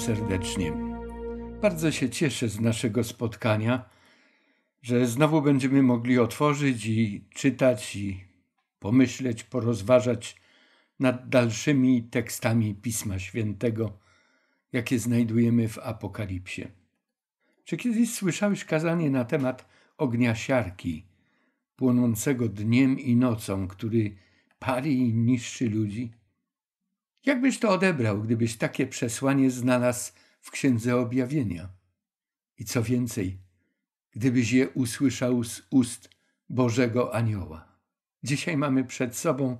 serdecznie. Bardzo się cieszę z naszego spotkania, że znowu będziemy mogli otworzyć i czytać i pomyśleć, porozważać nad dalszymi tekstami Pisma Świętego, jakie znajdujemy w Apokalipsie. Czy kiedyś słyszałeś kazanie na temat ognia siarki, płonącego dniem i nocą, który pali i niszczy ludzi? Jak byś to odebrał, gdybyś takie przesłanie znalazł w Księdze Objawienia? I co więcej, gdybyś je usłyszał z ust Bożego Anioła. Dzisiaj mamy przed sobą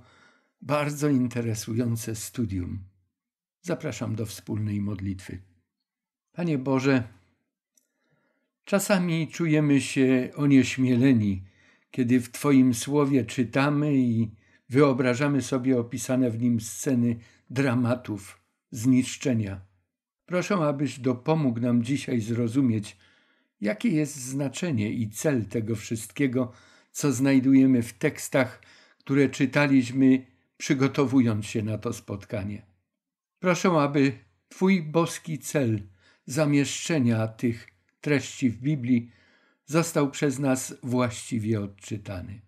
bardzo interesujące studium. Zapraszam do wspólnej modlitwy. Panie Boże, czasami czujemy się onieśmieleni, kiedy w Twoim słowie czytamy i wyobrażamy sobie opisane w nim sceny dramatów, zniszczenia. Proszę, abyś dopomógł nam dzisiaj zrozumieć, jakie jest znaczenie i cel tego wszystkiego, co znajdujemy w tekstach, które czytaliśmy, przygotowując się na to spotkanie. Proszę, aby Twój boski cel zamieszczenia tych treści w Biblii został przez nas właściwie odczytany.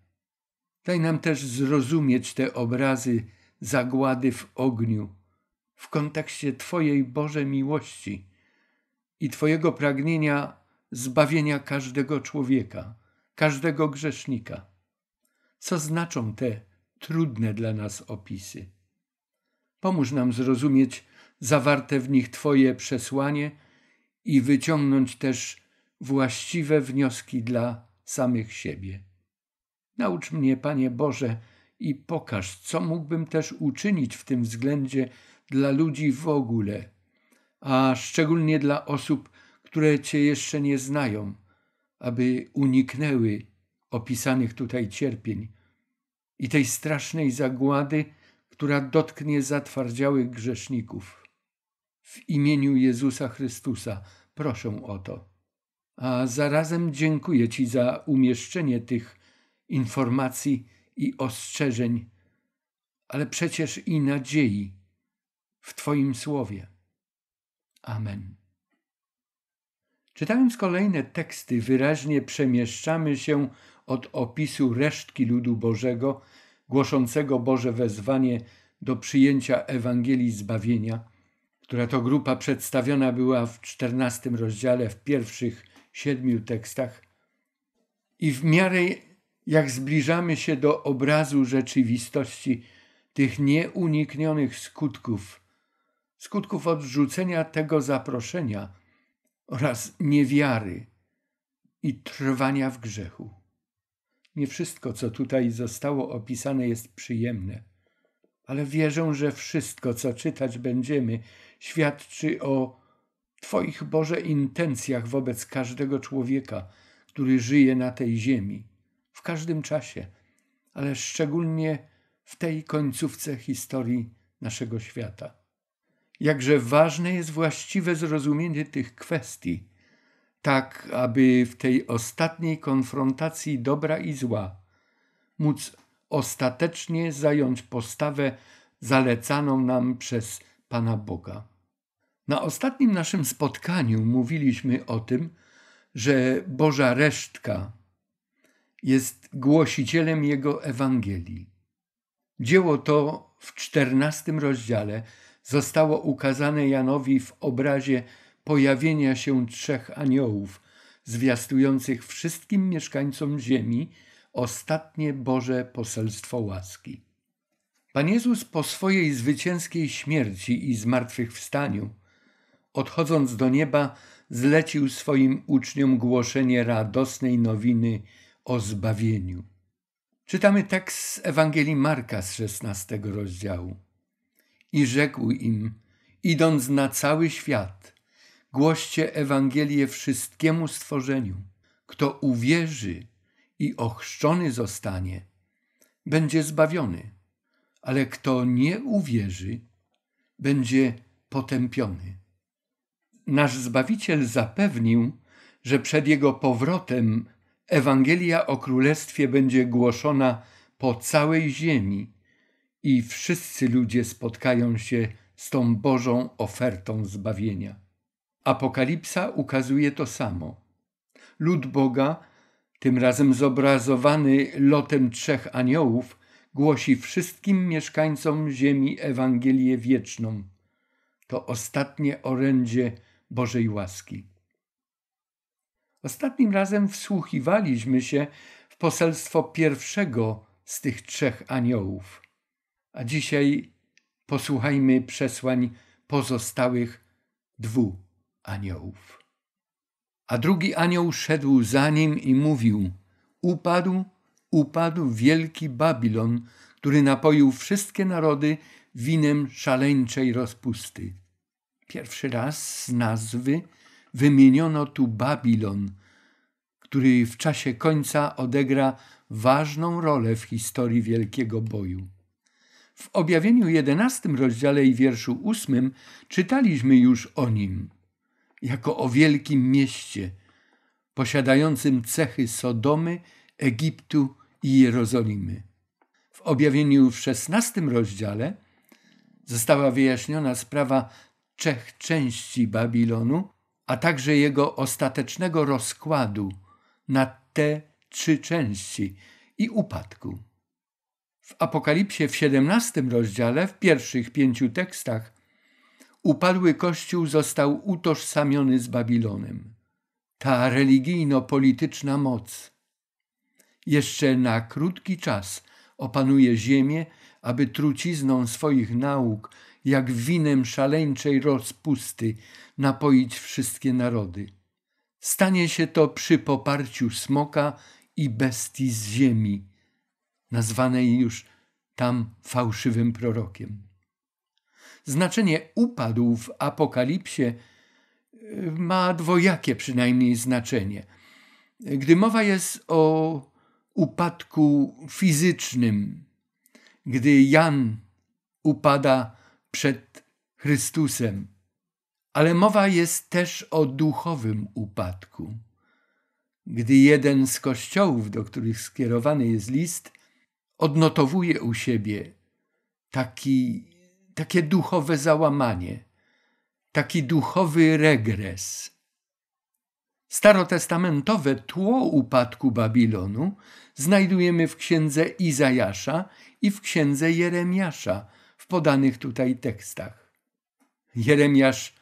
Daj nam też zrozumieć te obrazy zagłady w ogniu, w kontekście Twojej Boże miłości i Twojego pragnienia zbawienia każdego człowieka, każdego grzesznika. Co znaczą te trudne dla nas opisy? Pomóż nam zrozumieć zawarte w nich Twoje przesłanie i wyciągnąć też właściwe wnioski dla samych siebie. Naucz mnie, Panie Boże, i pokaż, co mógłbym też uczynić w tym względzie dla ludzi w ogóle, a szczególnie dla osób, które Cię jeszcze nie znają, aby uniknęły opisanych tutaj cierpień i tej strasznej zagłady, która dotknie zatwardziałych grzeszników. W imieniu Jezusa Chrystusa proszę o to. A zarazem dziękuję Ci za umieszczenie tych informacji i ostrzeżeń, ale przecież i nadziei w Twoim słowie. Amen. Czytając kolejne teksty, wyraźnie przemieszczamy się od opisu resztki ludu Bożego, głoszącego Boże wezwanie do przyjęcia Ewangelii Zbawienia, która to grupa przedstawiona była w XIV rozdziale w pierwszych siedmiu tekstach, i w miarę jak zbliżamy się do obrazu rzeczywistości tych nieuniknionych skutków, skutków odrzucenia tego zaproszenia oraz niewiary i trwania w grzechu. Nie wszystko, co tutaj zostało opisane, jest przyjemne, ale wierzę, że wszystko, co czytać będziemy, świadczy o Twoich Boże intencjach wobec każdego człowieka, który żyje na tej ziemi każdym czasie, ale szczególnie w tej końcówce historii naszego świata. Jakże ważne jest właściwe zrozumienie tych kwestii, tak aby w tej ostatniej konfrontacji dobra i zła móc ostatecznie zająć postawę zalecaną nam przez Pana Boga. Na ostatnim naszym spotkaniu mówiliśmy o tym, że Boża resztka jest głosicielem jego Ewangelii. Dzieło to w XIV rozdziale zostało ukazane Janowi w obrazie pojawienia się trzech aniołów, zwiastujących wszystkim mieszkańcom ziemi ostatnie Boże poselstwo łaski. Pan Jezus po swojej zwycięskiej śmierci i zmartwychwstaniu, odchodząc do nieba, zlecił swoim uczniom głoszenie radosnej nowiny – o zbawieniu. Czytamy tekst z Ewangelii Marka z szesnastego rozdziału. I rzekł im, idąc na cały świat, głoście Ewangelię wszystkiemu stworzeniu. Kto uwierzy i ochrzczony zostanie, będzie zbawiony, ale kto nie uwierzy, będzie potępiony. Nasz Zbawiciel zapewnił, że przed jego powrotem Ewangelia o Królestwie będzie głoszona po całej ziemi i wszyscy ludzie spotkają się z tą Bożą ofertą zbawienia. Apokalipsa ukazuje to samo. Lud Boga, tym razem zobrazowany lotem trzech aniołów, głosi wszystkim mieszkańcom ziemi Ewangelię wieczną. To ostatnie orędzie Bożej łaski. Ostatnim razem wsłuchiwaliśmy się w poselstwo pierwszego z tych trzech aniołów, a dzisiaj posłuchajmy przesłań pozostałych dwóch aniołów. A drugi anioł szedł za nim i mówił: Upadł, upadł wielki Babilon, który napoił wszystkie narody winem szaleńczej rozpusty. Pierwszy raz z nazwy Wymieniono tu Babilon, który w czasie końca odegra ważną rolę w historii wielkiego boju. W objawieniu jedenastym rozdziale i wierszu ósmym czytaliśmy już o nim, jako o wielkim mieście, posiadającym cechy Sodomy, Egiptu i Jerozolimy. W objawieniu w rozdziale została wyjaśniona sprawa trzech części Babilonu, a także jego ostatecznego rozkładu na te trzy części i upadku. W Apokalipsie w 17 rozdziale, w pierwszych pięciu tekstach, upadły Kościół został utożsamiony z Babilonem. Ta religijno-polityczna moc jeszcze na krótki czas opanuje ziemię, aby trucizną swoich nauk jak winem szaleńczej rozpusty napoić wszystkie narody. Stanie się to przy poparciu smoka i bestii z ziemi, nazwanej już tam fałszywym prorokiem. Znaczenie upadł w apokalipsie y, ma dwojakie przynajmniej znaczenie. Gdy mowa jest o upadku fizycznym, gdy Jan upada przed Chrystusem, ale mowa jest też o duchowym upadku. Gdy jeden z kościołów, do których skierowany jest list, odnotowuje u siebie taki, takie duchowe załamanie, taki duchowy regres. Starotestamentowe tło upadku Babilonu znajdujemy w księdze Izajasza i w księdze Jeremiasza – podanych tutaj tekstach. Jeremiasz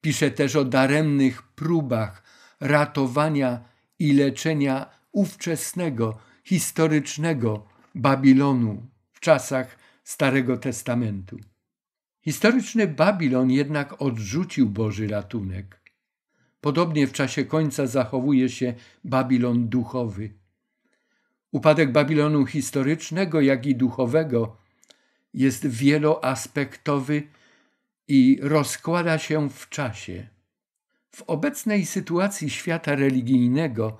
pisze też o daremnych próbach ratowania i leczenia ówczesnego, historycznego Babilonu w czasach Starego Testamentu. Historyczny Babilon jednak odrzucił Boży ratunek. Podobnie w czasie końca zachowuje się Babilon duchowy. Upadek Babilonu historycznego, jak i duchowego jest wieloaspektowy i rozkłada się w czasie. W obecnej sytuacji świata religijnego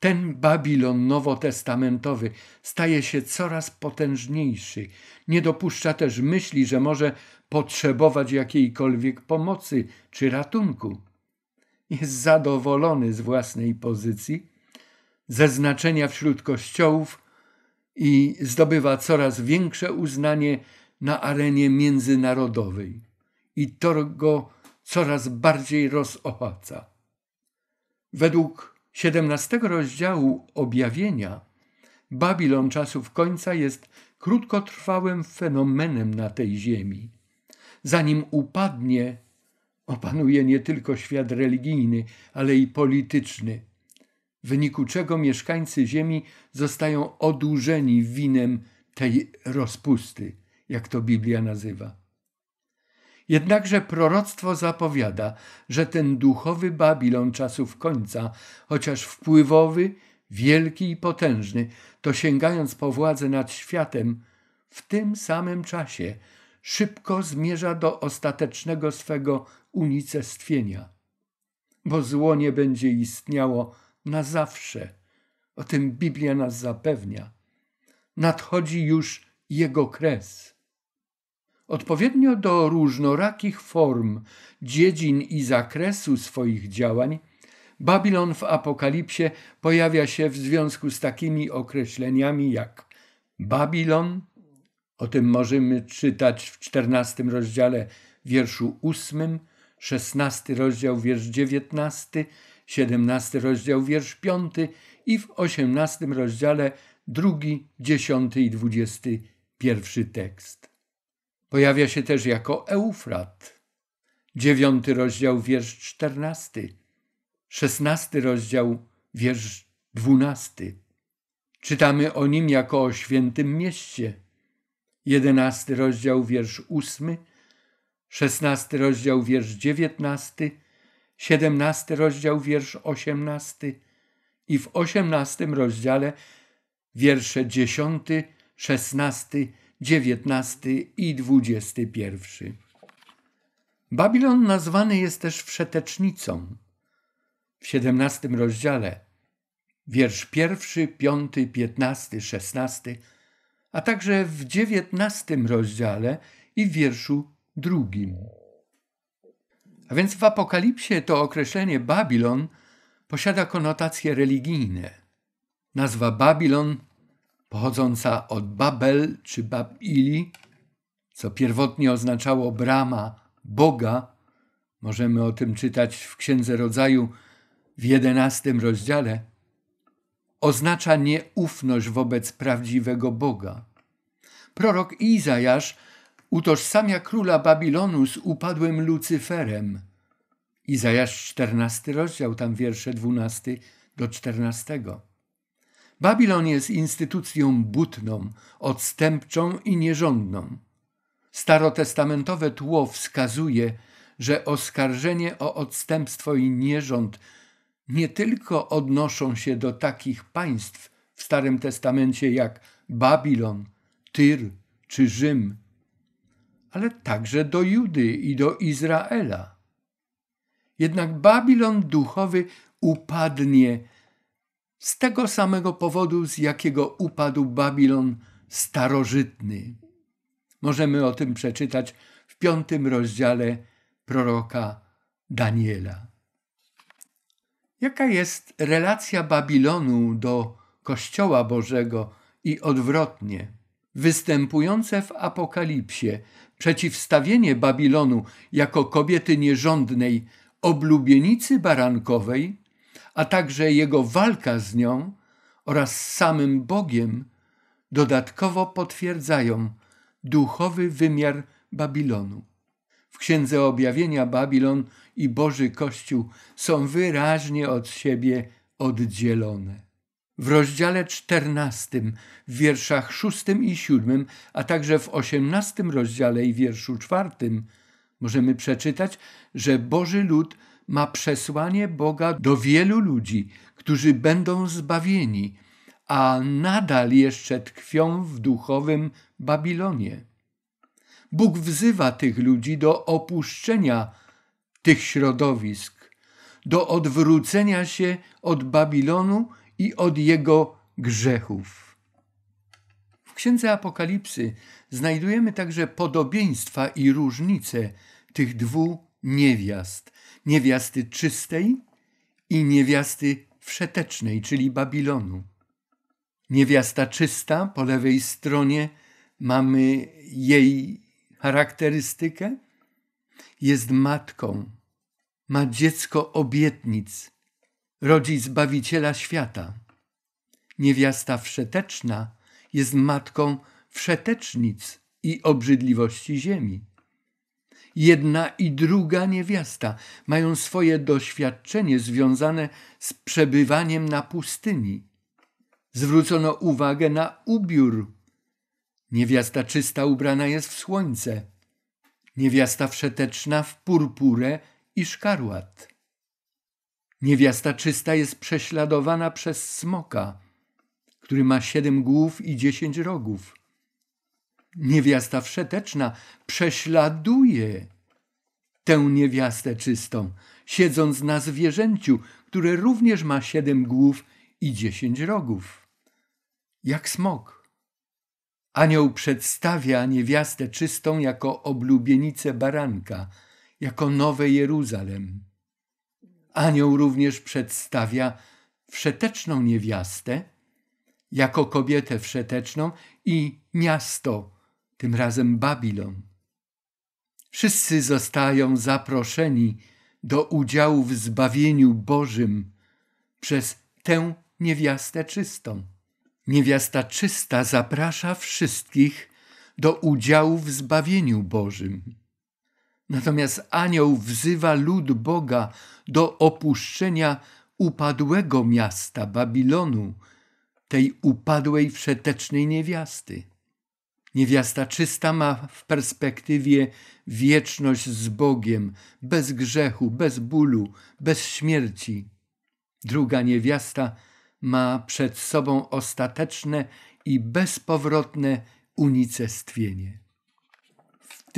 ten Babilon nowotestamentowy staje się coraz potężniejszy. Nie dopuszcza też myśli, że może potrzebować jakiejkolwiek pomocy czy ratunku. Jest zadowolony z własnej pozycji, ze znaczenia wśród kościołów, i zdobywa coraz większe uznanie na arenie międzynarodowej i to go coraz bardziej rozochaca. Według 17 rozdziału objawienia Babilon czasów końca jest krótkotrwałym fenomenem na tej ziemi. Zanim upadnie, opanuje nie tylko świat religijny, ale i polityczny w wyniku czego mieszkańcy Ziemi zostają odurzeni winem tej rozpusty, jak to Biblia nazywa. Jednakże proroctwo zapowiada, że ten duchowy Babilon czasów końca, chociaż wpływowy, wielki i potężny, to sięgając po władzę nad światem, w tym samym czasie szybko zmierza do ostatecznego swego unicestwienia. Bo zło nie będzie istniało na zawsze. O tym Biblia nas zapewnia. Nadchodzi już jego kres. Odpowiednio do różnorakich form, dziedzin i zakresu swoich działań, Babilon w Apokalipsie pojawia się w związku z takimi określeniami jak Babilon, o tym możemy czytać w XIV rozdziale wierszu 8, XVI rozdział wiersz 19, 17 rozdział, wiersz 5 i w 18 rozdziale drugi, 10 i 21 tekst. Pojawia się też jako Eufrat. 9 rozdział, wiersz 14, 16 rozdział, wiersz 12. Czytamy o nim jako o świętym mieście. 11 rozdział, wiersz 8, 16 rozdział, wiersz 19 17 rozdział, wiersz 18 i w 18 rozdziale wiersze 10, 16, 19 i 21. Babilon nazwany jest też wszetecznicą. W 17 rozdziale wiersz pierwszy, piąty, piętnasty, szesnasty, a także w dziewiętnastym rozdziale i w wierszu drugim. A więc w Apokalipsie to określenie Babilon posiada konotacje religijne. Nazwa Babilon, pochodząca od Babel czy Babili, co pierwotnie oznaczało brama Boga, możemy o tym czytać w Księdze Rodzaju w jedenastym rozdziale, oznacza nieufność wobec prawdziwego Boga. Prorok Izajasz utożsamia króla Babilonu z upadłym Lucyferem. Izajasz 14 rozdział, tam wiersze 12 do 14. Babilon jest instytucją butną, odstępczą i nierządną. Starotestamentowe tło wskazuje, że oskarżenie o odstępstwo i nierząd nie tylko odnoszą się do takich państw w Starym Testamencie jak Babilon, Tyr czy Rzym, ale także do Judy i do Izraela. Jednak Babilon duchowy upadnie z tego samego powodu, z jakiego upadł Babilon starożytny. Możemy o tym przeczytać w piątym rozdziale proroka Daniela. Jaka jest relacja Babilonu do Kościoła Bożego i odwrotnie? Występujące w Apokalipsie Przeciwstawienie Babilonu jako kobiety nierządnej, oblubienicy barankowej, a także jego walka z nią oraz z samym Bogiem dodatkowo potwierdzają duchowy wymiar Babilonu. W Księdze Objawienia Babilon i Boży Kościół są wyraźnie od siebie oddzielone. W rozdziale czternastym, w wierszach szóstym i siódmym, a także w osiemnastym rozdziale i wierszu czwartym, możemy przeczytać, że Boży lud ma przesłanie Boga do wielu ludzi, którzy będą zbawieni, a nadal jeszcze tkwią w duchowym Babilonie. Bóg wzywa tych ludzi do opuszczenia tych środowisk, do odwrócenia się od Babilonu i od jego grzechów. W Księdze Apokalipsy znajdujemy także podobieństwa i różnice tych dwóch niewiast: niewiasty czystej i niewiasty wszetecznej, czyli Babilonu. Niewiasta czysta po lewej stronie mamy jej charakterystykę. Jest matką, ma dziecko obietnic, rodzi Zbawiciela świata. Niewiasta wszeteczna jest matką wszetecznic i obrzydliwości ziemi. Jedna i druga niewiasta mają swoje doświadczenie związane z przebywaniem na pustyni. Zwrócono uwagę na ubiór. Niewiasta czysta ubrana jest w słońce, niewiasta wszeteczna w purpurę i szkarłat. Niewiasta czysta jest prześladowana przez smoka, który ma siedem głów i dziesięć rogów. Niewiasta wszeteczna prześladuje tę niewiastę czystą, siedząc na zwierzęciu, które również ma siedem głów i dziesięć rogów. Jak smok. Anioł przedstawia niewiastę czystą jako oblubienicę baranka, jako nowe Jeruzalem. Anioł również przedstawia wszeteczną niewiastę jako kobietę wszeteczną i miasto, tym razem Babilon. Wszyscy zostają zaproszeni do udziału w zbawieniu Bożym przez tę niewiastę czystą. Niewiasta czysta zaprasza wszystkich do udziału w zbawieniu Bożym. Natomiast anioł wzywa lud Boga do opuszczenia upadłego miasta Babilonu, tej upadłej wszetecznej niewiasty. Niewiasta czysta ma w perspektywie wieczność z Bogiem, bez grzechu, bez bólu, bez śmierci. Druga niewiasta ma przed sobą ostateczne i bezpowrotne unicestwienie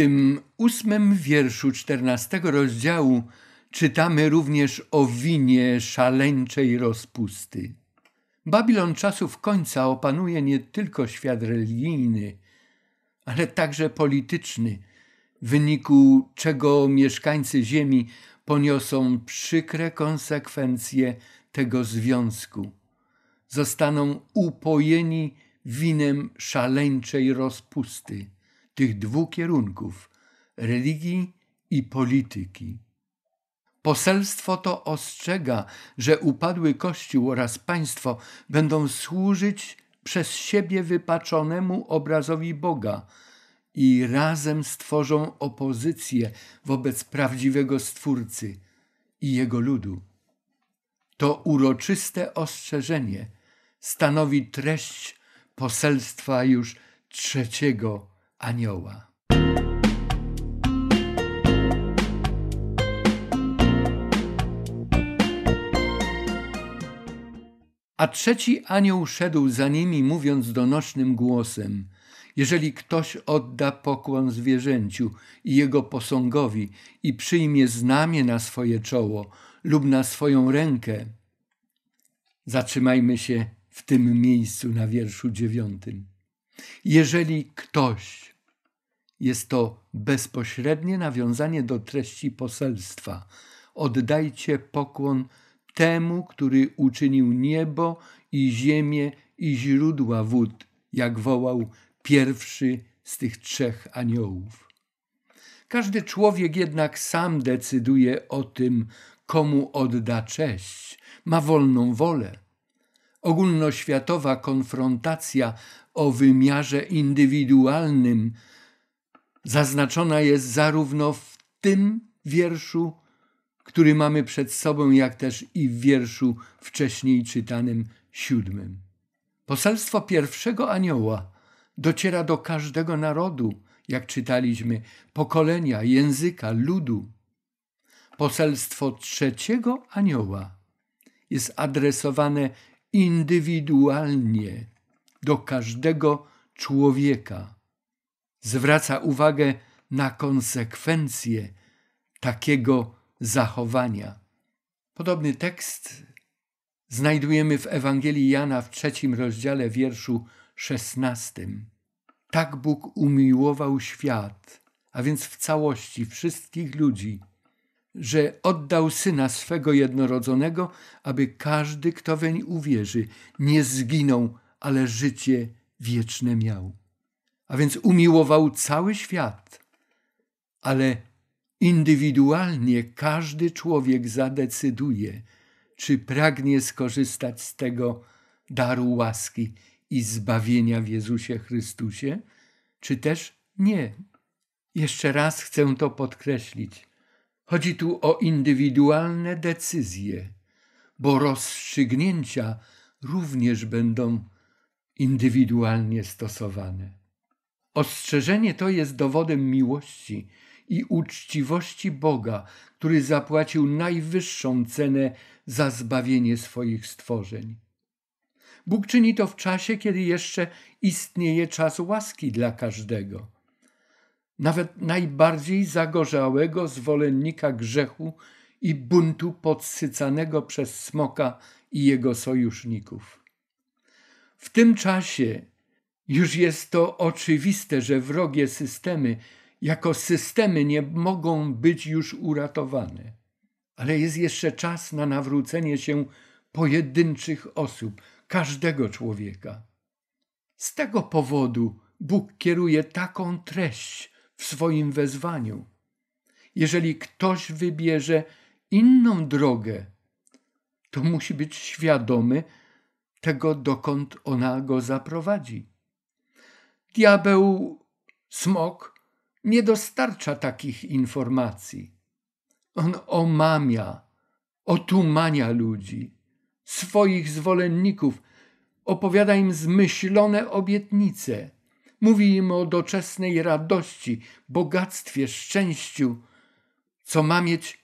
tym ósmym wierszu czternastego rozdziału czytamy również o winie szaleńczej rozpusty. Babilon czasów końca opanuje nie tylko świat religijny, ale także polityczny, w wyniku czego mieszkańcy Ziemi poniosą przykre konsekwencje tego związku. Zostaną upojeni winem szaleńczej rozpusty tych dwóch kierunków religii i polityki. Poselstwo to ostrzega, że upadły Kościół oraz państwo będą służyć przez siebie wypaczonemu obrazowi Boga i razem stworzą opozycję wobec prawdziwego Stwórcy i jego ludu. To uroczyste ostrzeżenie stanowi treść poselstwa już trzeciego anioła. A trzeci anioł szedł za nimi, mówiąc donośnym głosem: Jeżeli ktoś odda pokłon zwierzęciu i jego posągowi i przyjmie znamie na swoje czoło lub na swoją rękę, zatrzymajmy się w tym miejscu na wierszu dziewiątym. Jeżeli ktoś jest to bezpośrednie nawiązanie do treści poselstwa. Oddajcie pokłon temu, który uczynił niebo i ziemię i źródła wód, jak wołał pierwszy z tych trzech aniołów. Każdy człowiek jednak sam decyduje o tym, komu odda cześć, ma wolną wolę. Ogólnoświatowa konfrontacja o wymiarze indywidualnym zaznaczona jest zarówno w tym wierszu, który mamy przed sobą, jak też i w wierszu wcześniej czytanym siódmym. Poselstwo pierwszego anioła dociera do każdego narodu, jak czytaliśmy, pokolenia, języka, ludu. Poselstwo trzeciego anioła jest adresowane indywidualnie do każdego człowieka zwraca uwagę na konsekwencje takiego zachowania. Podobny tekst znajdujemy w Ewangelii Jana w trzecim rozdziale wierszu szesnastym. Tak Bóg umiłował świat, a więc w całości wszystkich ludzi, że oddał Syna swego jednorodzonego, aby każdy, kto weń uwierzy, nie zginął, ale życie wieczne miał a więc umiłował cały świat, ale indywidualnie każdy człowiek zadecyduje, czy pragnie skorzystać z tego daru łaski i zbawienia w Jezusie Chrystusie, czy też nie. Jeszcze raz chcę to podkreślić. Chodzi tu o indywidualne decyzje, bo rozstrzygnięcia również będą indywidualnie stosowane. Ostrzeżenie to jest dowodem miłości i uczciwości Boga, który zapłacił najwyższą cenę za zbawienie swoich stworzeń. Bóg czyni to w czasie, kiedy jeszcze istnieje czas łaski dla każdego. Nawet najbardziej zagorzałego zwolennika grzechu i buntu podsycanego przez smoka i jego sojuszników. W tym czasie już jest to oczywiste, że wrogie systemy jako systemy nie mogą być już uratowane. Ale jest jeszcze czas na nawrócenie się pojedynczych osób, każdego człowieka. Z tego powodu Bóg kieruje taką treść w swoim wezwaniu. Jeżeli ktoś wybierze inną drogę, to musi być świadomy tego, dokąd ona go zaprowadzi. Diabeł smok nie dostarcza takich informacji. On omamia, otumania ludzi, swoich zwolenników, opowiada im zmyślone obietnice, mówi im o doczesnej radości, bogactwie, szczęściu, co ma mieć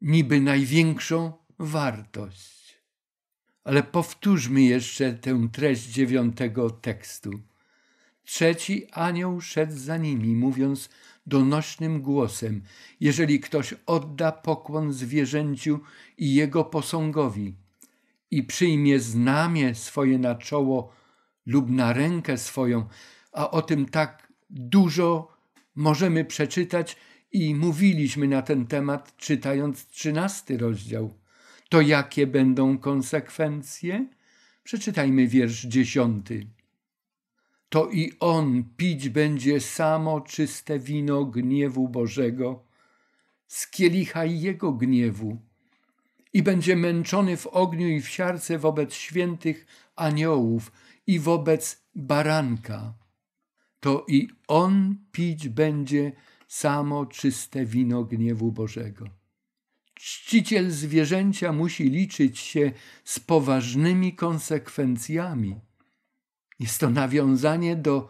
niby największą wartość. Ale powtórzmy jeszcze tę treść dziewiątego tekstu. Trzeci anioł szedł za nimi, mówiąc donośnym głosem: Jeżeli ktoś odda pokłon zwierzęciu i jego posągowi i przyjmie znamie swoje na czoło lub na rękę swoją, a o tym tak dużo możemy przeczytać i mówiliśmy na ten temat, czytając trzynasty rozdział. To jakie będą konsekwencje? Przeczytajmy wiersz dziesiąty to i on pić będzie samo czyste wino gniewu Bożego, z kielicha jego gniewu, i będzie męczony w ogniu i w siarce wobec świętych aniołów i wobec baranka. To i on pić będzie samo czyste wino gniewu Bożego. Czciciel zwierzęcia musi liczyć się z poważnymi konsekwencjami jest to nawiązanie do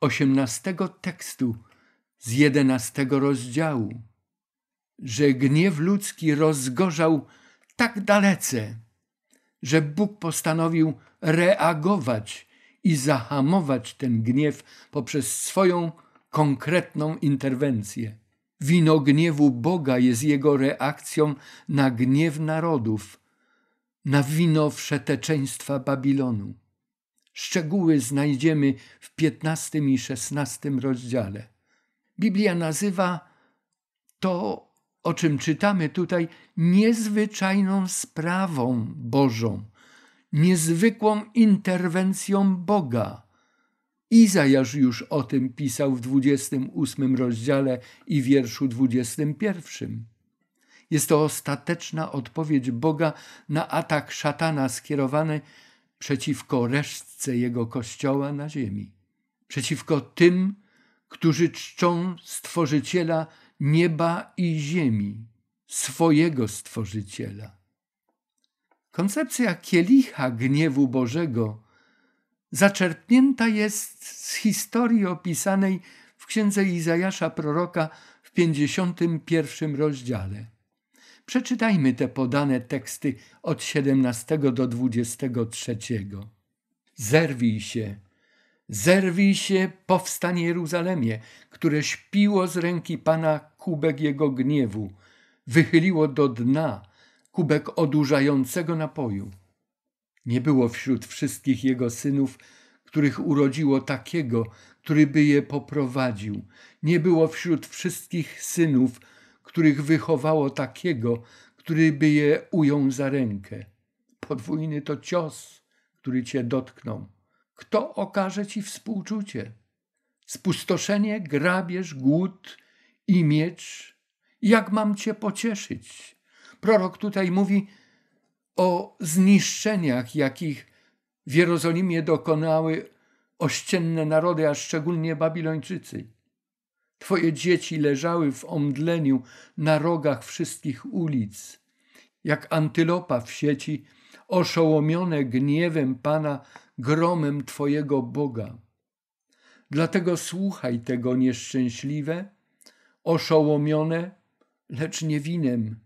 osiemnastego tekstu z jedenastego rozdziału, że gniew ludzki rozgorzał tak dalece, że Bóg postanowił reagować i zahamować ten gniew poprzez swoją konkretną interwencję. Wino gniewu Boga jest jego reakcją na gniew narodów, na wino wszeteczeństwa Babilonu. Szczegóły znajdziemy w 15 i 16 rozdziale. Biblia nazywa to, o czym czytamy tutaj, niezwyczajną sprawą Bożą, niezwykłą interwencją Boga. Izajasz już o tym pisał w 28 rozdziale i wierszu 21. Jest to ostateczna odpowiedź Boga na atak szatana skierowany przeciwko resztce jego kościoła na ziemi, przeciwko tym, którzy czczą Stworzyciela nieba i ziemi, swojego Stworzyciela. Koncepcja kielicha gniewu Bożego zaczerpnięta jest z historii opisanej w księdze Izajasza proroka w 51 rozdziale. Przeczytajmy te podane teksty od 17 do 23. Zerwij się, zerwij się, powstań Jeruzalemie, które śpiło z ręki Pana kubek jego gniewu, wychyliło do dna kubek odurzającego napoju. Nie było wśród wszystkich jego synów, których urodziło takiego, który by je poprowadził. Nie było wśród wszystkich synów, których wychowało takiego, który by je ujął za rękę. Podwójny to cios, który cię dotknął. Kto okaże ci współczucie? Spustoszenie, grabież, głód i miecz. Jak mam cię pocieszyć? Prorok tutaj mówi o zniszczeniach, jakich w Jerozolimie dokonały ościenne narody, a szczególnie Babilończycy. Twoje dzieci leżały w omdleniu na rogach wszystkich ulic. Jak antylopa w sieci, oszołomione gniewem Pana, gromem Twojego Boga. Dlatego słuchaj tego nieszczęśliwe, oszołomione, lecz nie winem.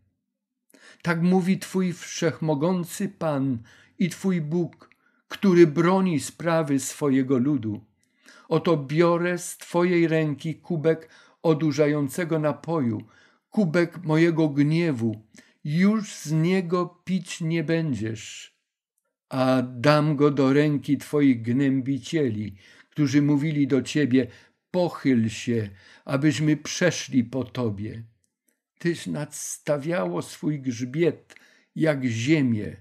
Tak mówi Twój wszechmogący Pan i Twój Bóg, który broni sprawy swojego ludu. Oto biorę z Twojej ręki kubek odurzającego napoju, kubek mojego gniewu, już z niego pić nie będziesz, a dam go do ręki Twoich gnębicieli, którzy mówili do Ciebie, pochyl się, abyśmy przeszli po Tobie. Tyś nadstawiało swój grzbiet jak ziemię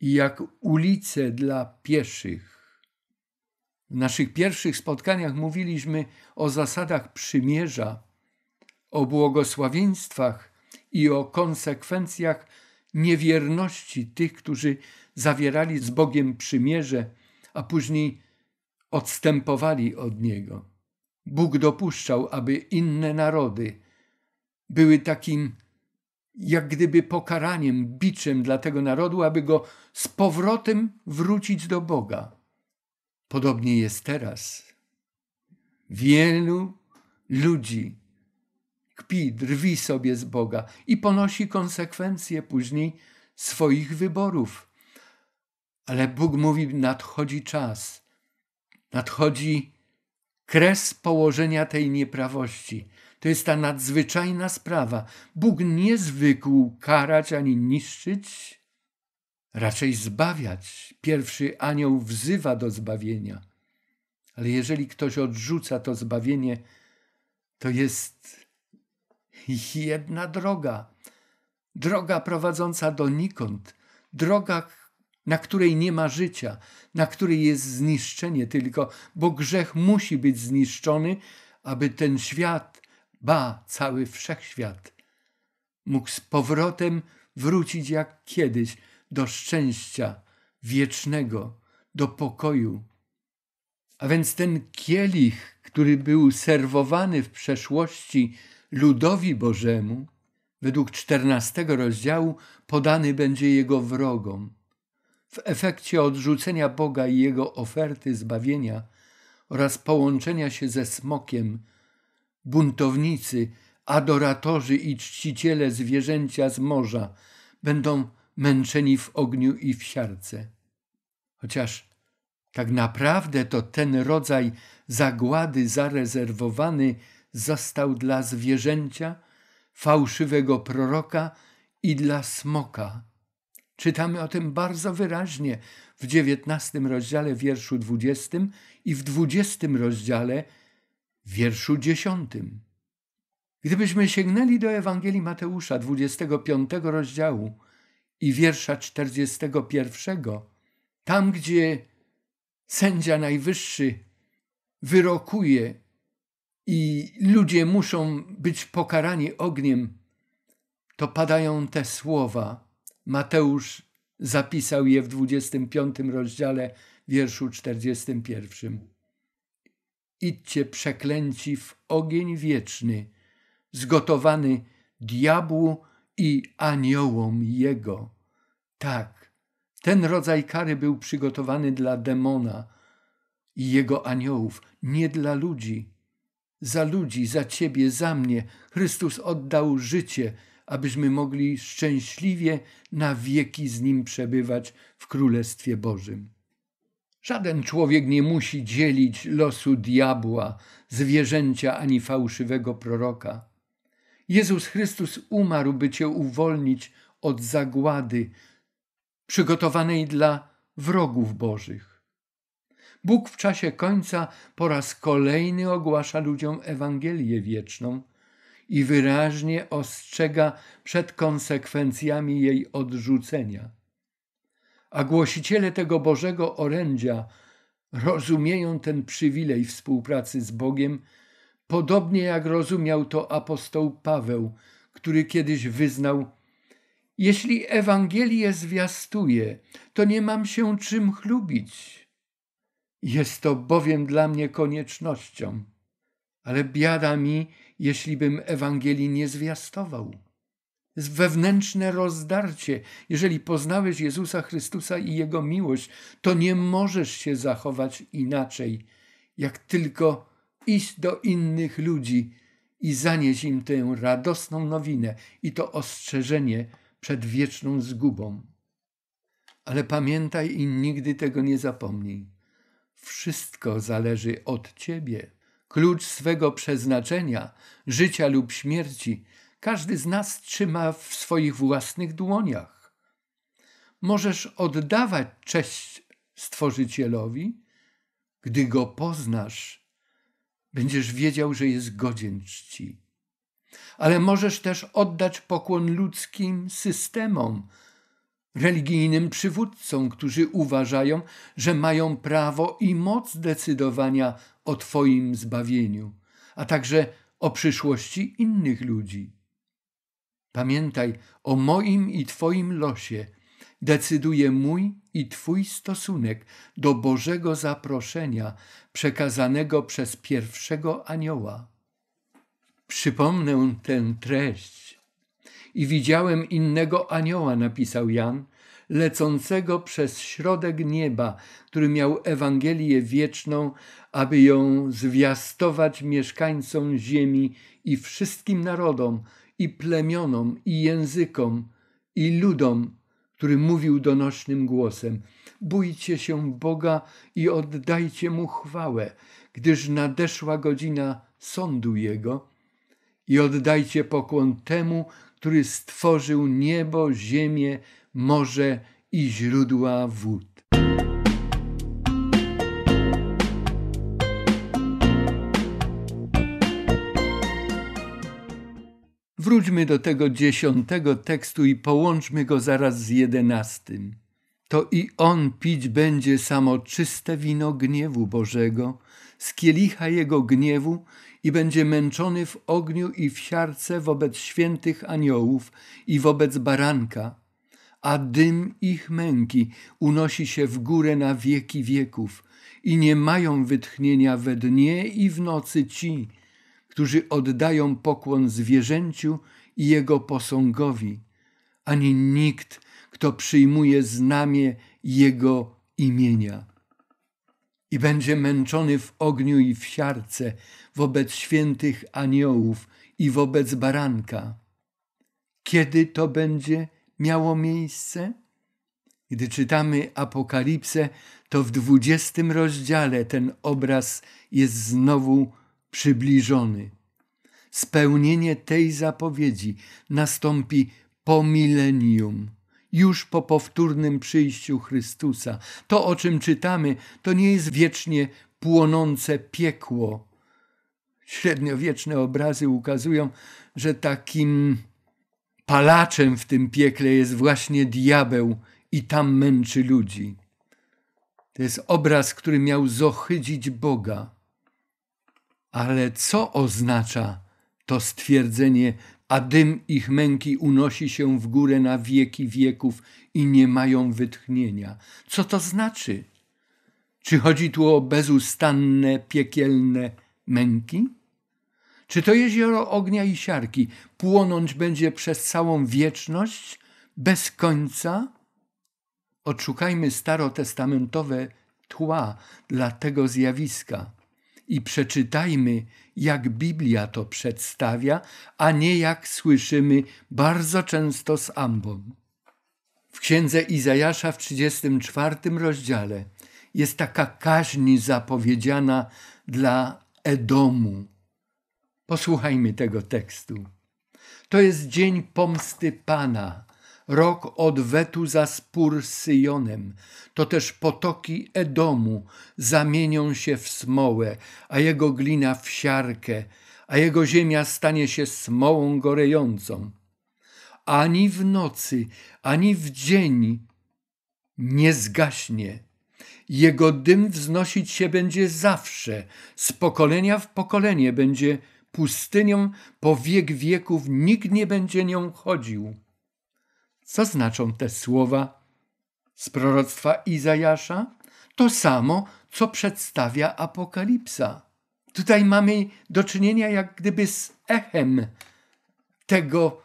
i jak ulice dla pieszych. W naszych pierwszych spotkaniach mówiliśmy o zasadach przymierza, o błogosławieństwach i o konsekwencjach niewierności tych, którzy zawierali z Bogiem przymierze, a później odstępowali od niego. Bóg dopuszczał, aby inne narody były takim jak gdyby pokaraniem, biczem dla tego narodu, aby go z powrotem wrócić do Boga. Podobnie jest teraz. Wielu ludzi kpi, drwi sobie z Boga i ponosi konsekwencje później swoich wyborów. Ale Bóg mówi: nadchodzi czas, nadchodzi kres położenia tej nieprawości. To jest ta nadzwyczajna sprawa. Bóg nie zwykł karać ani niszczyć, raczej zbawiać. Pierwszy anioł wzywa do zbawienia. Ale jeżeli ktoś odrzuca to zbawienie, to jest jedna droga. Droga prowadząca donikąd, droga, na której nie ma życia, na której jest zniszczenie tylko, bo grzech musi być zniszczony, aby ten świat, ba, cały wszechświat, mógł z powrotem wrócić jak kiedyś do szczęścia wiecznego, do pokoju. A więc ten kielich, który był serwowany w przeszłości ludowi Bożemu, według czternastego rozdziału podany będzie jego wrogom. W efekcie odrzucenia Boga i jego oferty zbawienia oraz połączenia się ze smokiem, buntownicy, adoratorzy i czciciele zwierzęcia z morza będą męczeni w ogniu i w siarce. Chociaż tak naprawdę to ten rodzaj zagłady zarezerwowany został dla zwierzęcia, fałszywego proroka i dla smoka. Czytamy o tym bardzo wyraźnie w dziewiętnastym rozdziale wierszu dwudziestym i w dwudziestym rozdziale wierszu dziesiątym. Gdybyśmy sięgnęli do Ewangelii Mateusza, dwudziestego piątego rozdziału, i wiersza 41, tam gdzie sędzia najwyższy wyrokuje i ludzie muszą być pokarani ogniem, to padają te słowa. Mateusz zapisał je w 25 rozdziale, wierszu 41. Idźcie przeklęci w ogień wieczny, zgotowany diabłu i aniołom jego. Tak, ten rodzaj kary był przygotowany dla demona i jego aniołów, nie dla ludzi. Za ludzi, za ciebie, za mnie Chrystus oddał życie, abyśmy mogli szczęśliwie na wieki z nim przebywać w Królestwie Bożym. Żaden człowiek nie musi dzielić losu diabła, zwierzęcia ani fałszywego proroka. Jezus Chrystus umarł, by cię uwolnić od zagłady przygotowanej dla wrogów Bożych. Bóg w czasie końca po raz kolejny ogłasza ludziom Ewangelię wieczną i wyraźnie ostrzega przed konsekwencjami jej odrzucenia. A głosiciele tego Bożego orędzia rozumieją ten przywilej współpracy z Bogiem Podobnie jak rozumiał to apostoł Paweł, który kiedyś wyznał: Jeśli Ewangelię zwiastuję, to nie mam się czym chlubić. Jest to bowiem dla mnie koniecznością, ale biada mi, jeśli bym Ewangelii nie zwiastował wewnętrzne rozdarcie. Jeżeli poznałeś Jezusa Chrystusa i Jego miłość, to nie możesz się zachować inaczej, jak tylko iść do innych ludzi i zanieść im tę radosną nowinę i to ostrzeżenie przed wieczną zgubą. Ale pamiętaj i nigdy tego nie zapomnij. Wszystko zależy od ciebie. Klucz swego przeznaczenia, życia lub śmierci, każdy z nas trzyma w swoich własnych dłoniach. Możesz oddawać cześć Stworzycielowi, gdy go poznasz Będziesz wiedział, że jest godzien czci. Ale możesz też oddać pokłon ludzkim systemom, religijnym przywódcom, którzy uważają, że mają prawo i moc decydowania o Twoim zbawieniu, a także o przyszłości innych ludzi. Pamiętaj o moim i Twoim losie decyduje mój i Twój stosunek do Bożego zaproszenia przekazanego przez pierwszego anioła. Przypomnę tę treść. I widziałem innego anioła, napisał Jan, lecącego przez środek nieba, który miał Ewangelię wieczną, aby ją zwiastować mieszkańcom ziemi i wszystkim narodom, i plemionom, i językom, i ludom, który mówił donośnym głosem: Bójcie się Boga i oddajcie mu chwałę, gdyż nadeszła godzina sądu jego. I oddajcie pokłon temu, który stworzył niebo, ziemię, morze i źródła wód. Wróćmy do tego dziesiątego tekstu i połączmy go zaraz z jedenastym. To i on pić będzie samo czyste wino gniewu Bożego, z kielicha jego gniewu i będzie męczony w ogniu i w siarce wobec świętych aniołów i wobec baranka, a dym ich męki unosi się w górę na wieki wieków i nie mają wytchnienia we dnie i w nocy ci, którzy oddają pokłon zwierzęciu i jego posągowi, ani nikt, kto przyjmuje znamię jego imienia. I będzie męczony w ogniu i w siarce wobec świętych aniołów i wobec baranka. Kiedy to będzie miało miejsce? Gdy czytamy Apokalipsę, to w dwudziestym rozdziale ten obraz jest znowu przybliżony. Spełnienie tej zapowiedzi nastąpi po milenium, już po powtórnym przyjściu Chrystusa. To, o czym czytamy, to nie jest wiecznie płonące piekło. Średniowieczne obrazy ukazują, że takim palaczem w tym piekle jest właśnie diabeł i tam męczy ludzi. To jest obraz, który miał zohydzić Boga. Ale co oznacza to stwierdzenie, a dym ich męki unosi się w górę na wieki wieków i nie mają wytchnienia? Co to znaczy? Czy chodzi tu o bezustanne, piekielne męki? Czy to jezioro ognia i siarki płonąć będzie przez całą wieczność, bez końca? Odszukajmy starotestamentowe tła dla tego zjawiska i przeczytajmy, jak Biblia to przedstawia, a nie jak słyszymy bardzo często z ambon. W księdze Izajasza w 34 rozdziale jest taka kaźń zapowiedziana dla Edomu. Posłuchajmy tego tekstu. To jest dzień pomsty Pana rok odwetu za spór z Syjonem. To też potoki Edomu zamienią się w smołę, a jego glina w siarkę, a jego ziemia stanie się smołą gorejącą. Ani w nocy, ani w dzień nie zgaśnie. Jego dym wznosić się będzie zawsze, z pokolenia w pokolenie będzie pustynią, po wiek wieków nikt nie będzie nią chodził. Co znaczą te słowa z proroctwa Izajasza? To samo, co przedstawia Apokalipsa. Tutaj mamy do czynienia jak gdyby z echem tego,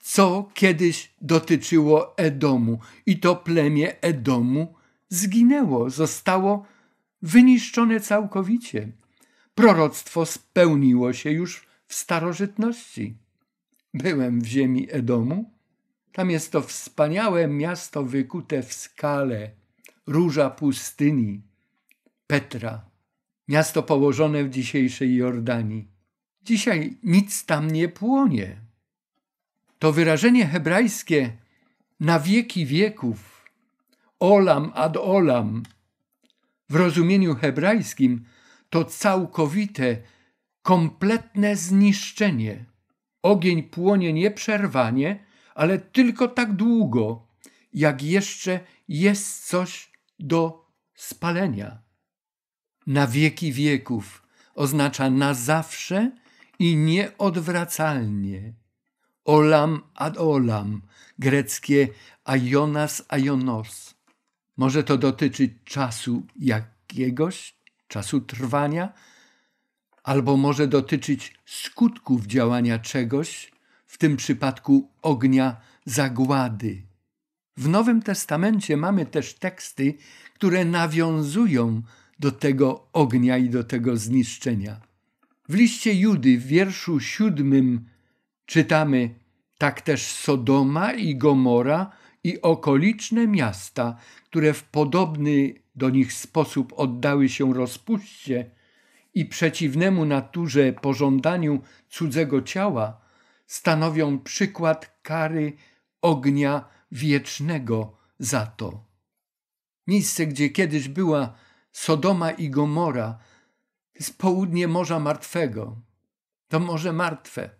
co kiedyś dotyczyło Edomu, i to plemię Edomu zginęło, zostało wyniszczone całkowicie. Proroctwo spełniło się już w starożytności. Byłem w ziemi Edomu, tam jest to wspaniałe miasto wykute w skale, róża pustyni, Petra, miasto położone w dzisiejszej Jordanii. Dzisiaj nic tam nie płonie. To wyrażenie hebrajskie na wieki wieków, olam ad olam, w rozumieniu hebrajskim to całkowite, kompletne zniszczenie. Ogień płonie nieprzerwanie ale tylko tak długo, jak jeszcze jest coś do spalenia. Na wieki wieków oznacza na zawsze i nieodwracalnie. Olam ad olam, greckie aionas aionos. Może to dotyczyć czasu jakiegoś, czasu trwania, albo może dotyczyć skutków działania czegoś, w tym przypadku ognia zagłady. W Nowym Testamencie mamy też teksty, które nawiązują do tego ognia i do tego zniszczenia. W liście Judy w wierszu siódmym czytamy: Tak też Sodoma i Gomora i okoliczne miasta, które w podobny do nich sposób oddały się rozpuście i przeciwnemu naturze pożądaniu cudzego ciała, stanowią przykład kary ognia wiecznego za to. Miejsce, gdzie kiedyś była Sodoma i Gomora, z południe Morza Martwego. To Morze Martwe.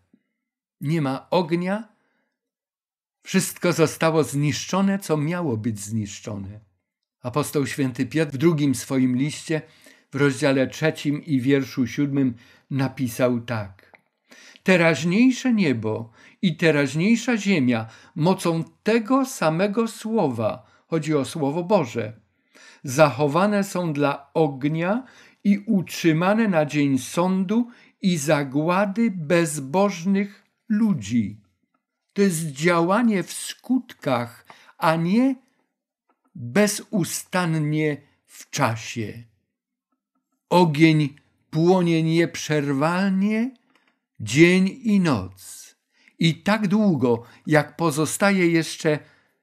Nie ma ognia, wszystko zostało zniszczone, co miało być zniszczone. Apostoł święty Piotr w drugim swoim liście, w rozdziale trzecim i wierszu siódmym napisał tak teraźniejsze niebo i teraźniejsza ziemia mocą tego samego słowa, chodzi o Słowo Boże, zachowane są dla ognia i utrzymane na dzień sądu i zagłady bezbożnych ludzi. To jest działanie w skutkach, a nie bezustannie w czasie. Ogień płonie nieprzerwalnie dzień i noc, i tak długo, jak pozostaje jeszcze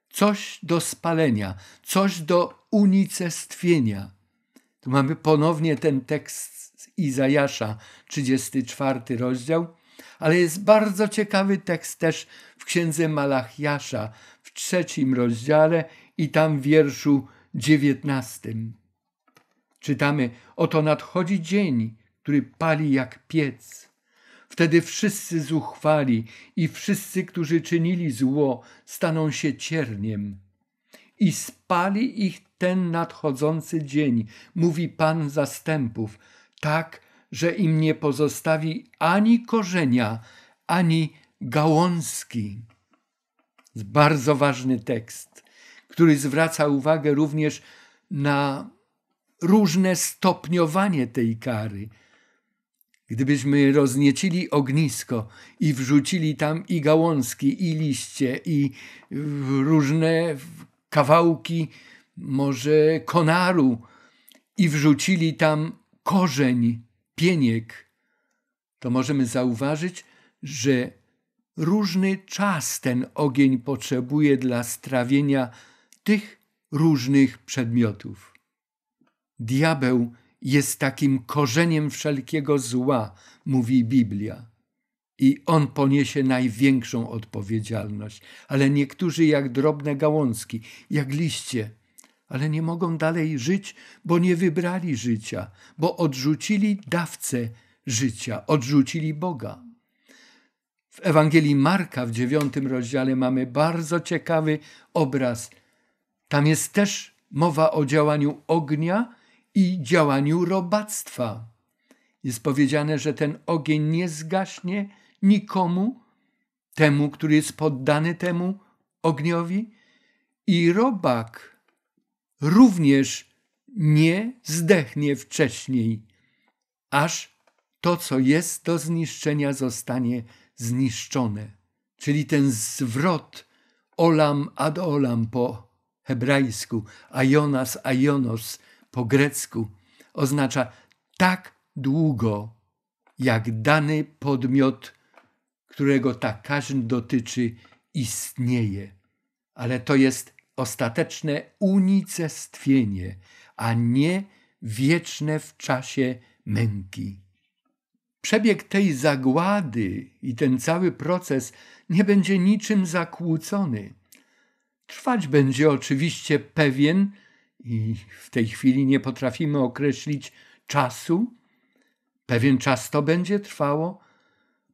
coś do spalenia, coś do unicestwienia. Tu mamy ponownie ten tekst z Izajasza, 34 rozdział, ale jest bardzo ciekawy tekst też w księdze Malachiasza w trzecim rozdziale i tam w wierszu dziewiętnastym. Czytamy: Oto nadchodzi dzień, który pali jak piec Wtedy wszyscy zuchwali i wszyscy, którzy czynili zło, staną się cierniem. I spali ich ten nadchodzący dzień, mówi Pan zastępów, tak, że im nie pozostawi ani korzenia, ani gałązki. Bardzo ważny tekst, który zwraca uwagę również na różne stopniowanie tej kary Gdybyśmy rozniecili ognisko i wrzucili tam i gałązki, i liście, i różne kawałki, może konaru, i wrzucili tam korzeń, pieniek, to możemy zauważyć, że różny czas ten ogień potrzebuje dla strawienia tych różnych przedmiotów. Diabeł jest takim korzeniem wszelkiego zła, mówi Biblia. I on poniesie największą odpowiedzialność. Ale niektórzy jak drobne gałązki, jak liście, ale nie mogą dalej żyć, bo nie wybrali życia, bo odrzucili dawcę życia, odrzucili Boga. W Ewangelii Marka w dziewiątym rozdziale mamy bardzo ciekawy obraz. Tam jest też mowa o działaniu ognia i działaniu robactwa. Jest powiedziane, że ten ogień nie zgaśnie nikomu, temu, który jest poddany temu ogniowi, i robak również nie zdechnie wcześniej, aż to, co jest do zniszczenia, zostanie zniszczone. Czyli ten zwrot olam ad olam po hebrajsku, ajonas ajonos, po grecku oznacza tak długo, jak dany podmiot, którego ta kaźń dotyczy, istnieje. Ale to jest ostateczne unicestwienie, a nie wieczne w czasie męki. Przebieg tej zagłady i ten cały proces nie będzie niczym zakłócony. Trwać będzie oczywiście pewien, i w tej chwili nie potrafimy określić czasu. Pewien czas to będzie trwało.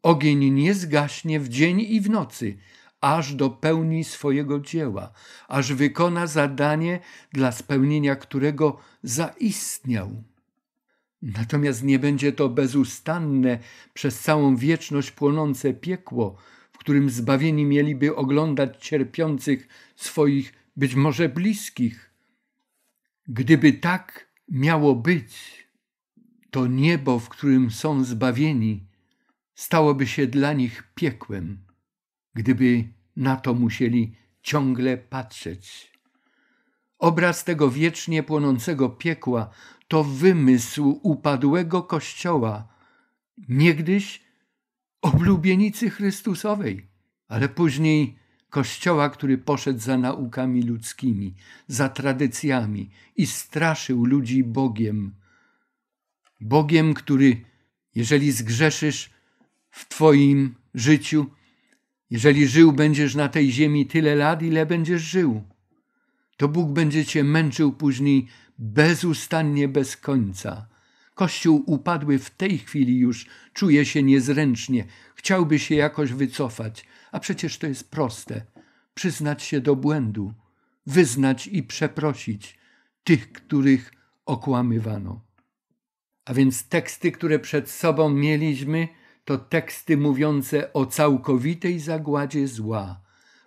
Ogień nie zgaśnie w dzień i w nocy, aż dopełni swojego dzieła, aż wykona zadanie, dla spełnienia którego zaistniał. Natomiast nie będzie to bezustanne, przez całą wieczność płonące piekło, w którym zbawieni mieliby oglądać cierpiących swoich, być może bliskich. Gdyby tak miało być, to niebo, w którym są zbawieni, stałoby się dla nich piekłem, gdyby na to musieli ciągle patrzeć. Obraz tego wiecznie płonącego piekła to wymysł upadłego kościoła, niegdyś oblubienicy Chrystusowej, ale później Kościoła, który poszedł za naukami ludzkimi, za tradycjami i straszył ludzi Bogiem. Bogiem, który, jeżeli zgrzeszysz w Twoim życiu, jeżeli żył będziesz na tej ziemi tyle lat, ile będziesz żył, to Bóg będzie cię męczył później bezustannie, bez końca. Kościół upadły w tej chwili już czuje się niezręcznie, chciałby się jakoś wycofać, a przecież to jest proste: przyznać się do błędu, wyznać i przeprosić tych, których okłamywano. A więc teksty, które przed sobą mieliśmy, to teksty mówiące o całkowitej zagładzie zła,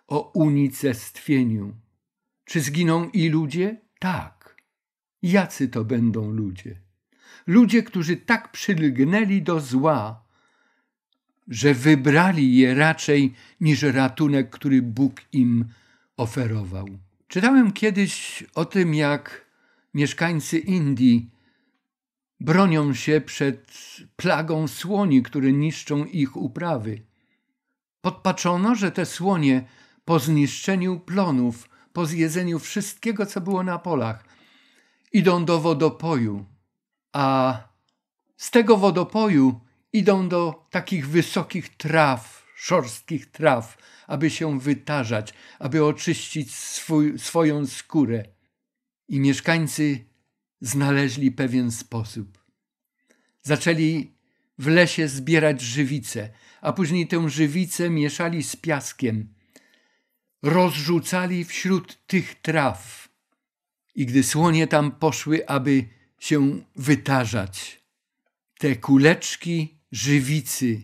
o unicestwieniu. Czy zginą i ludzie? Tak. Jacy to będą ludzie? Ludzie, którzy tak przylgnęli do zła, że wybrali je raczej niż ratunek, który Bóg im oferował. Czytałem kiedyś o tym, jak mieszkańcy Indii bronią się przed plagą słoni, które niszczą ich uprawy. Podpatrzono, że te słonie po zniszczeniu plonów, po zjedzeniu wszystkiego, co było na polach, idą do wodopoju, a z tego wodopoju Idą do takich wysokich traw, szorstkich traw, aby się wytarzać, aby oczyścić swój, swoją skórę. I mieszkańcy znaleźli pewien sposób. Zaczęli w lesie zbierać żywicę, a później tę żywicę mieszali z piaskiem. Rozrzucali wśród tych traw. I gdy słonie tam poszły, aby się wytarzać, te kuleczki żywicy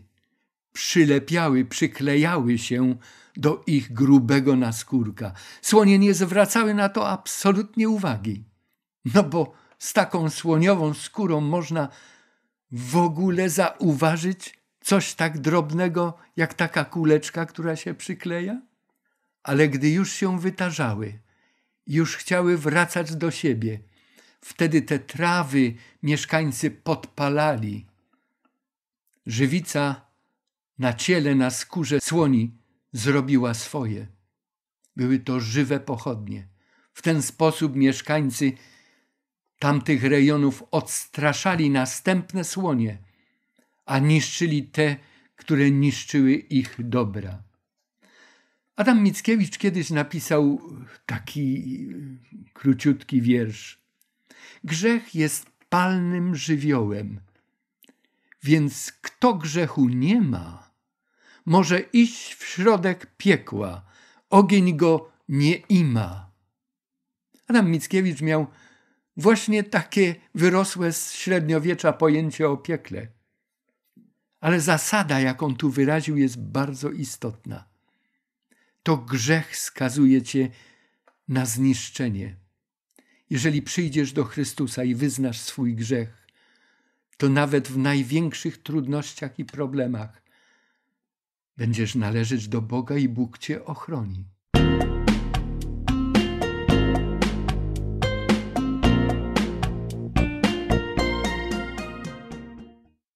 przylepiały, przyklejały się do ich grubego naskórka. Słonie nie zwracały na to absolutnie uwagi. No bo z taką słoniową skórą można w ogóle zauważyć coś tak drobnego jak taka kuleczka, która się przykleja? Ale gdy już się wytarzały, już chciały wracać do siebie, wtedy te trawy mieszkańcy podpalali żywica na ciele, na skórze słoni zrobiła swoje. Były to żywe pochodnie. W ten sposób mieszkańcy tamtych rejonów odstraszali następne słonie, a niszczyli te, które niszczyły ich dobra. Adam Mickiewicz kiedyś napisał taki króciutki wiersz. Grzech jest palnym żywiołem – więc kto grzechu nie ma, może iść w środek piekła, ogień go nie ima. Adam Mickiewicz miał właśnie takie wyrosłe z średniowiecza pojęcie o piekle. Ale zasada, jaką tu wyraził, jest bardzo istotna. To grzech skazuje cię na zniszczenie. Jeżeli przyjdziesz do Chrystusa i wyznasz swój grzech, to nawet w największych trudnościach i problemach będziesz należeć do Boga i Bóg cię ochroni.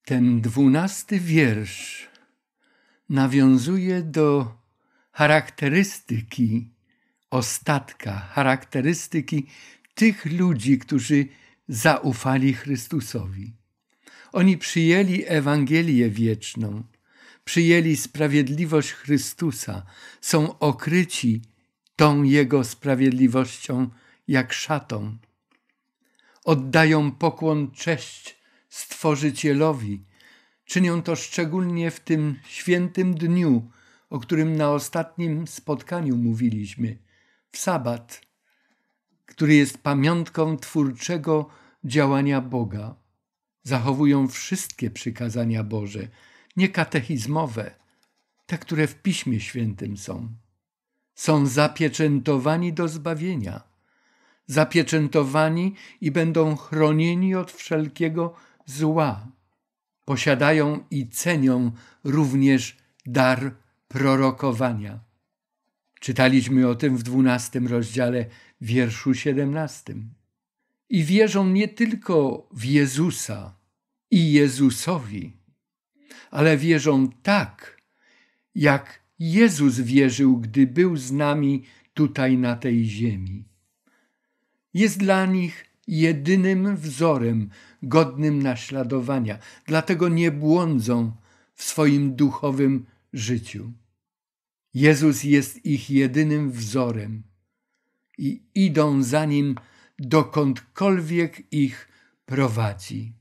Ten dwunasty wiersz nawiązuje do charakterystyki ostatka, charakterystyki tych ludzi, którzy zaufali Chrystusowi. Oni przyjęli Ewangelię wieczną, przyjęli sprawiedliwość Chrystusa, są okryci tą Jego sprawiedliwością jak szatą. Oddają pokłon cześć Stworzycielowi, czynią to szczególnie w tym świętym dniu, o którym na ostatnim spotkaniu mówiliśmy, w Sabat, który jest pamiątką twórczego działania Boga zachowują wszystkie przykazania Boże, nie katechizmowe, te, które w Piśmie Świętym są. Są zapieczętowani do zbawienia, zapieczętowani i będą chronieni od wszelkiego zła. Posiadają i cenią również dar prorokowania. Czytaliśmy o tym w dwunastym rozdziale, wierszu siedemnastym. I wierzą nie tylko w Jezusa, i Jezusowi, ale wierzą tak, jak Jezus wierzył, gdy był z nami tutaj na tej ziemi. Jest dla nich jedynym wzorem godnym naśladowania, dlatego nie błądzą w swoim duchowym życiu. Jezus jest ich jedynym wzorem i idą za nim dokądkolwiek ich prowadzi.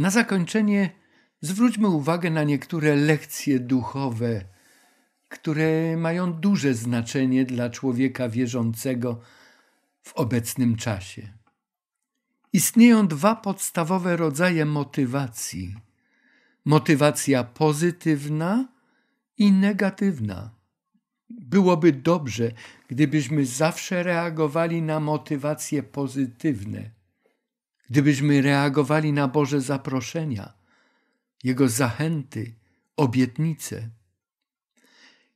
Na zakończenie zwróćmy uwagę na niektóre lekcje duchowe, które mają duże znaczenie dla człowieka wierzącego w obecnym czasie. Istnieją dwa podstawowe rodzaje motywacji: motywacja pozytywna i negatywna. Byłoby dobrze, gdybyśmy zawsze reagowali na motywacje pozytywne gdybyśmy reagowali na Boże zaproszenia, Jego zachęty, obietnice.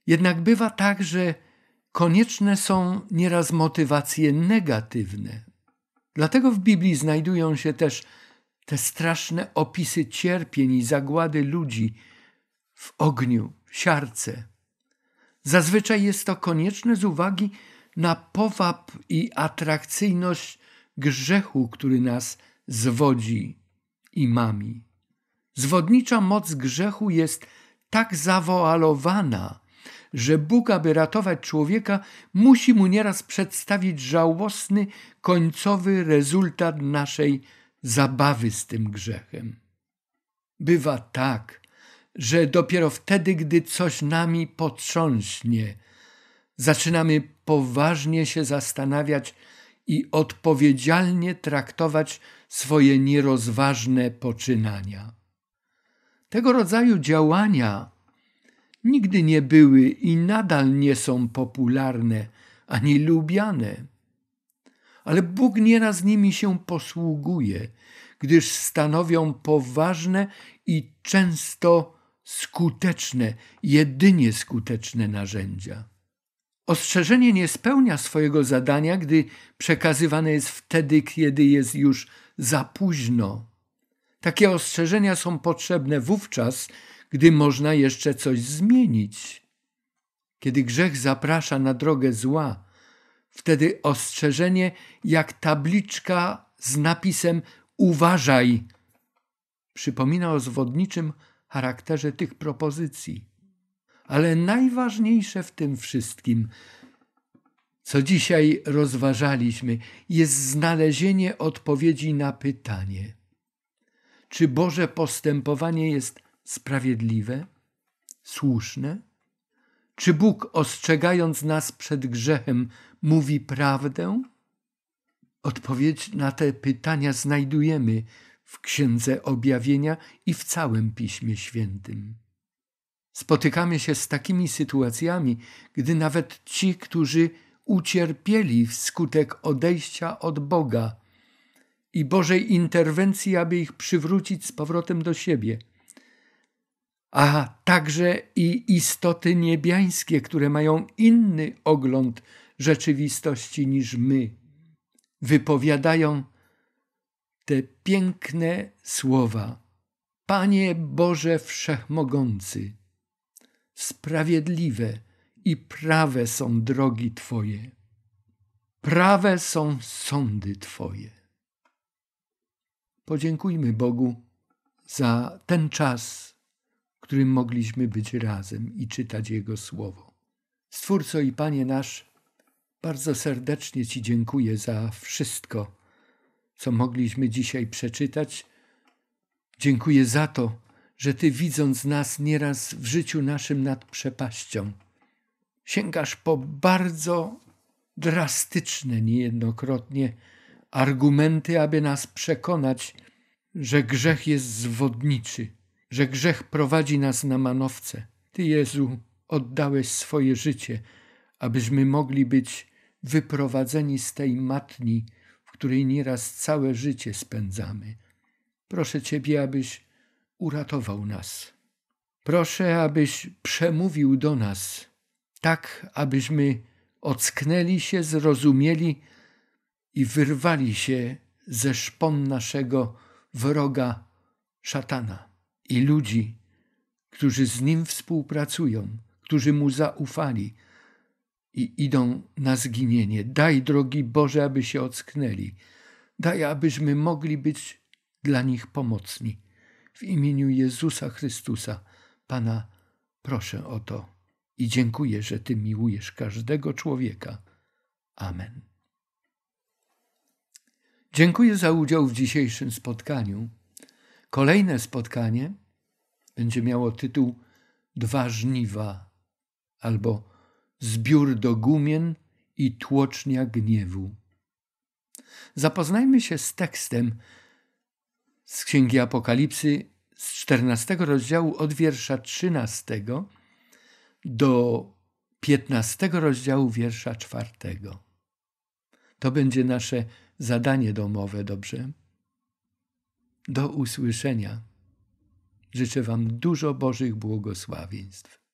Jednak bywa tak, że konieczne są nieraz motywacje negatywne. Dlatego w Biblii znajdują się też te straszne opisy cierpień i zagłady ludzi w ogniu, w siarce. Zazwyczaj jest to konieczne z uwagi na powab i atrakcyjność grzechu, który nas zwodzi i mami. Zwodnicza moc grzechu jest tak zawoalowana, że Bóg, aby ratować człowieka, musi mu nieraz przedstawić żałosny, końcowy rezultat naszej zabawy z tym grzechem. Bywa tak, że dopiero wtedy, gdy coś nami potrząśnie, zaczynamy poważnie się zastanawiać, i odpowiedzialnie traktować swoje nierozważne poczynania. Tego rodzaju działania nigdy nie były i nadal nie są popularne ani lubiane. Ale Bóg nieraz nimi się posługuje, gdyż stanowią poważne i często skuteczne, jedynie skuteczne narzędzia. Ostrzeżenie nie spełnia swojego zadania, gdy przekazywane jest wtedy, kiedy jest już za późno. Takie ostrzeżenia są potrzebne wówczas, gdy można jeszcze coś zmienić. Kiedy grzech zaprasza na drogę zła, wtedy ostrzeżenie jak tabliczka z napisem uważaj przypomina o zwodniczym charakterze tych propozycji. Ale najważniejsze w tym wszystkim, co dzisiaj rozważaliśmy, jest znalezienie odpowiedzi na pytanie: czy Boże postępowanie jest sprawiedliwe, słuszne? Czy Bóg, ostrzegając nas przed grzechem, mówi prawdę? Odpowiedź na te pytania znajdujemy w Księdze Objawienia i w całym Piśmie Świętym. Spotykamy się z takimi sytuacjami, gdy nawet ci, którzy ucierpieli wskutek odejścia od Boga i Bożej interwencji, aby ich przywrócić z powrotem do siebie, a także i istoty niebiańskie, które mają inny ogląd rzeczywistości niż my, wypowiadają te piękne słowa: Panie Boże Wszechmogący sprawiedliwe i prawe są drogi Twoje. Prawe są sądy Twoje. Podziękujmy Bogu za ten czas, w którym mogliśmy być razem i czytać Jego słowo. Stwórco i Panie nasz, bardzo serdecznie Ci dziękuję za wszystko, co mogliśmy dzisiaj przeczytać. Dziękuję za to, że Ty widząc nas nieraz w życiu naszym nad przepaścią, sięgasz po bardzo drastyczne niejednokrotnie argumenty, aby nas przekonać, że grzech jest zwodniczy, że grzech prowadzi nas na manowce. Ty, Jezu, oddałeś swoje życie, abyśmy mogli być wyprowadzeni z tej matni, w której nieraz całe życie spędzamy. Proszę Ciebie, abyś uratował nas. Proszę, abyś przemówił do nas, tak abyśmy ocknęli się, zrozumieli i wyrwali się ze szpon naszego wroga, szatana i ludzi, którzy z nim współpracują, którzy mu zaufali i idą na zginienie. Daj, drogi Boże, aby się ocknęli. Daj, abyśmy mogli być dla nich pomocni. W imieniu Jezusa Chrystusa, Pana, proszę o to i dziękuję, że Ty miłujesz każdego człowieka. Amen. Dziękuję za udział w dzisiejszym spotkaniu. Kolejne spotkanie będzie miało tytuł Dwa żniwa albo Zbiór do gumien i tłocznia gniewu. Zapoznajmy się z tekstem, z Księgi Apokalipsy z 14 rozdziału od wiersza 13 do 15 rozdziału wiersza 4. To będzie nasze zadanie domowe, dobrze? Do usłyszenia. Życzę Wam dużo Bożych błogosławieństw.